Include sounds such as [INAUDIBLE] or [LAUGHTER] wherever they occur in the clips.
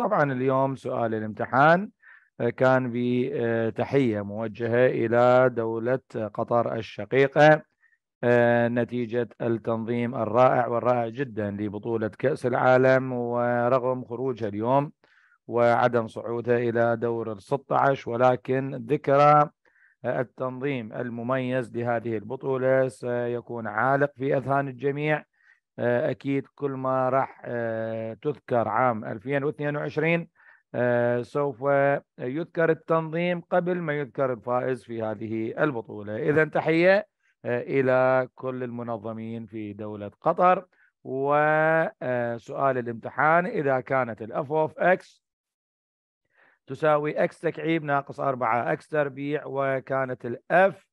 طبعا اليوم سؤال الامتحان آه، كان بتحية آه، موجهة إلى دولة آه، قطر الشقيقة نتيجة التنظيم الرائع والرائع جدا لبطولة كأس العالم ورغم خروجها اليوم وعدم صعودها إلى دور ال 16 ولكن ذكرى التنظيم المميز لهذه البطولة سيكون عالق في أذهان الجميع آه، اكيد كل ما راح آه، تذكر عام 2022 آه، سوف يذكر التنظيم قبل ما يذكر الفائز في هذه البطوله اذا تحيه الى كل المنظمين في دوله قطر وسؤال الامتحان اذا كانت الاف اوف اكس تساوي اكس تكعيب ناقص 4 اكس تربيع وكانت الاف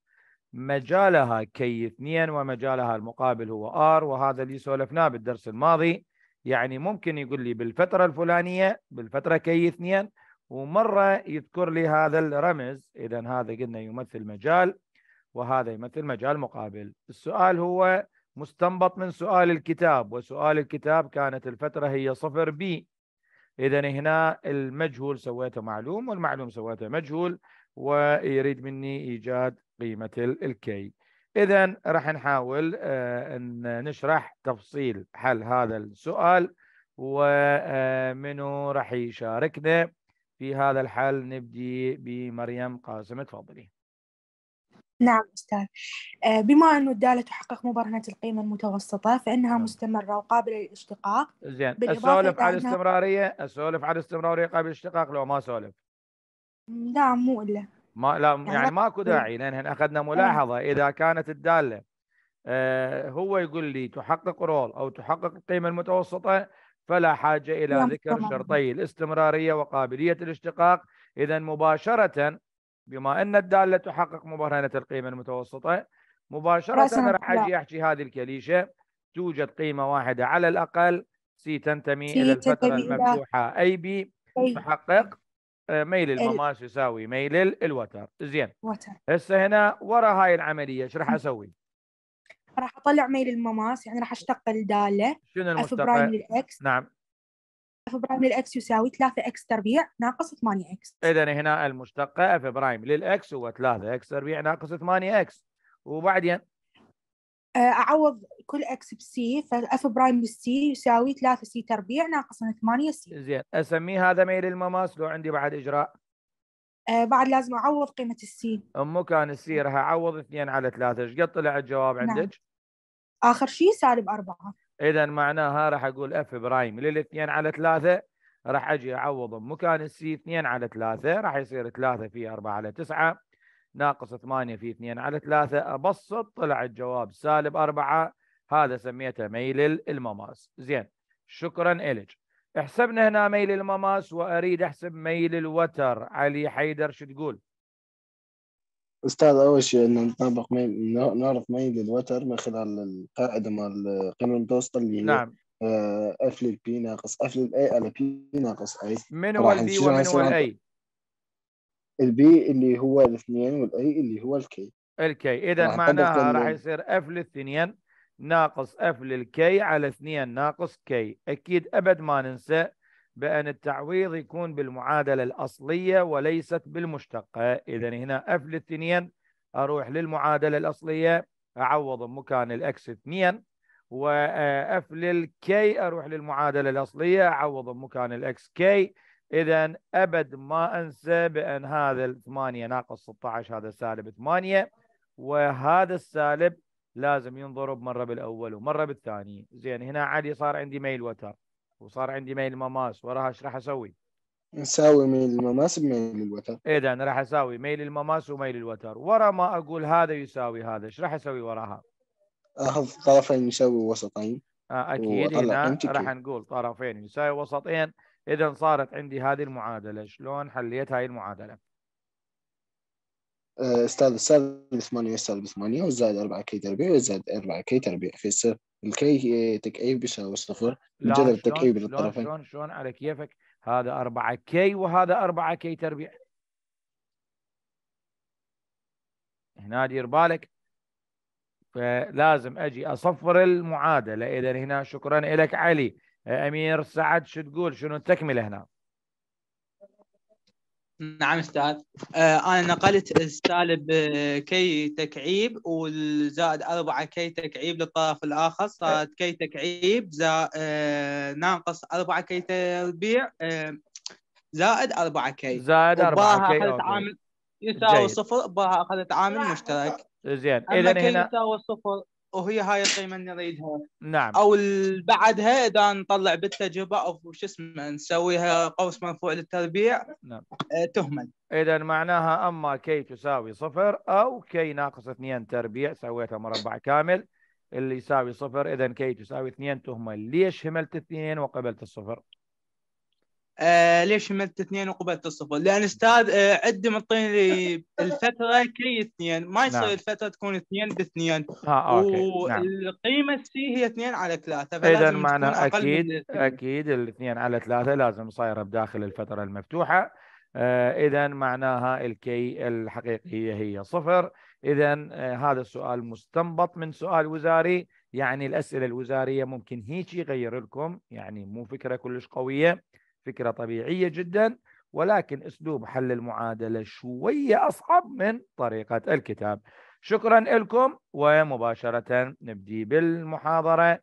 مجالها كي 2 ومجالها المقابل هو ار وهذا اللي سولفناه بالدرس الماضي يعني ممكن يقول لي بالفتره الفلانيه بالفتره كي 2 ومره يذكر لي هذا الرمز اذا هذا قلنا يمثل مجال وهذا يمثل مجال مقابل السؤال هو مستنبط من سؤال الكتاب وسؤال الكتاب كانت الفتره هي صفر بي اذا هنا المجهول سويته معلوم والمعلوم سويته مجهول ويريد مني ايجاد قيمة الكي إذا راح نحاول آه، أن نشرح تفصيل حل هذا السؤال ومنو آه، راح يشاركنا في هذا الحل نبدي بمريم قاسم تفضلي نعم أستاذ آه، بما أنه الدالة تحقق مبرهنة القيمة المتوسطة فإنها نعم. مستمرة وقابلة للاشتقاق زين أسولف على الاستمرارية أسولف على الاستمرارية قابلة للاشتقاق لو ما سولف نعم مو إلا ما لا يعني, يعني ماكو داعي لان احنا اخذنا آه. ملاحظه اذا كانت الداله آه، هو يقول لي تحقق رول او تحقق القيمه المتوسطه فلا حاجه الى نعم، ذكر شرطي الاستمراريه وقابليه الاشتقاق اذا مباشره بما ان الداله تحقق مبرهنه القيمه المتوسطه مباشره انا راح اجي احكي هذه الكليشه توجد قيمه واحده على الاقل سي تنتمي الى الفتره المفتوحه اي بي تحقق آه، ميل المماس يساوي ميل الوتر زين وتر هسه هنا ورا هاي العمليه ايش راح اسوي؟ راح اطلع ميل المماس يعني راح اشتق الداله شنو المشتق؟ اف برايم للاكس نعم اف برايم للاكس يساوي 3 اكس تربيع ناقص 8 اكس اذا هنا المشتقه اف برايم للاكس هو 3 اكس تربيع ناقص 8 اكس وبعدين اعوض كل اكس بسي فاف برايم بالسي يساوي 3 سي تربيع ناقص 8 سي زين اسميه هذا ميل المماس لو عندي بعد اجراء آه بعد لازم اعوض قيمه السي ام كان السي راح اعوض 2 على 3 ايش قد طلع الجواب نعم. عندك؟ نعم. اخر شيء سالب 4 اذا معناها راح اقول اف برايم لل 2 على 3 راح اجي اعوض مكان السي 2 على 3 راح يصير 3 في 4 على 9 ناقص 8 في 2 على 3 أبسط طلع الجواب سالب 4 هذا سميته ميل المماس زين شكرا إلك احسبنا هنا ميل المماس وأريد أحسب ميل الوتر علي حيدر شو تقول؟ استاذ اول شيء ان نطبق ميل نعرف ميل الوتر من خلال القاعده مال القيمه دوست اللي نعم اف آه، للبي ناقص اف للاي على بي ناقص اي من هو البي ومن هو الاي؟ البي اللي هو الاثنين والاي اللي هو الكي الكي اذا معناها راح يصير اف للثنين ناقص اف للكي على اثنين ناقص كي اكيد ابد ما ننسى بان التعويض يكون بالمعادله الاصليه وليست بالمشتقه اذا هنا اف للثنين اروح للمعادله الاصليه اعوض مكان الاكس 2 واف آه، للكي اروح للمعادله الاصليه اعوض مكان الاكس كي اذا ابد ما انسى بان هذا 8 ناقص 16 هذا سالب 8 وهذا السالب لازم ينضرب مره بالاول ومره بالثاني زين هنا عادي صار عندي ميل وتر وصار عندي ميل مماس وراها ايش راح اسوي؟ نساوي ميل المماس بميل الوتر اذا راح اساوي ميل المماس وميل الوتر ورا ما اقول هذا يساوي هذا ايش راح اسوي وراها؟ اخذ طرفين يساوي وسطين آه اكيد هنا راح نقول طرفين يساوي وسطين إذا صارت عندي هذه المعادلة شلون حليت هاي المعادلة؟ آه، استاذ سالب 8 سالب 8 وزائد 4 كي تربيع وزائد 4 كي تربيع فيصير الكي آه، تكعيب بيساوي صفر تك التكعيب للطرفين شلون شلون على كيفك هذا 4 كي وهذا 4 كي تربيع هنا دير بالك فلازم اجي اصفر المعادله اذا هنا شكرا لك علي إيه، امير سعد شو تقول شنو التكمله هنا؟ نعم استاذ آه انا نقلت السالب كي تكعيب والزائد أربعة كي تكعيب للطرف الاخر صارت كي تكعيب زائد آه ناقص أربعة كي تربيع آه زائد أربعة كي زائد أربعة كي اخذت عامل يساوي صفر باها اخذت عامل مشترك زين اذا هنا يساوي صفر وهي هاي القيمه اللي نريدها نعم او بعدها اذا نطلع بالتجربه او شو اسمه نسويها قوس مرفوع للتربيع نعم آه، تهمل اذا معناها اما كي تساوي صفر او كي ناقص اثنين تربيع سويتها مربع كامل اللي يساوي صفر اذا كي تساوي اثنين تهمل ليش هملت اثنين وقبلت الصفر؟ آه ليش ملت اثنين وقبلت الصفر؟ لان استاذ آه عد معطيني لي [LAUGHS] الفتره كي اثنين ما يصير نعم. الفتره تكون اثنين باثنين اه اوكي نعم. والقيمه نعم. سي هي اثنين على ثلاثه اذا معنى اكيد اكيد الاثنين على ثلاثه لازم صايره بداخل الفتره المفتوحه آه اذا معناها الكي الحقيقيه هي صفر اذا آه هذا السؤال مستنبط من سؤال وزاري يعني الاسئله الوزاريه ممكن هيك يغير لكم يعني مو فكره كلش قويه فكرة طبيعية جدا ولكن أسلوب حل المعادلة شوية أصعب من طريقة الكتاب شكرا لكم ومباشرة نبدي بالمحاضرة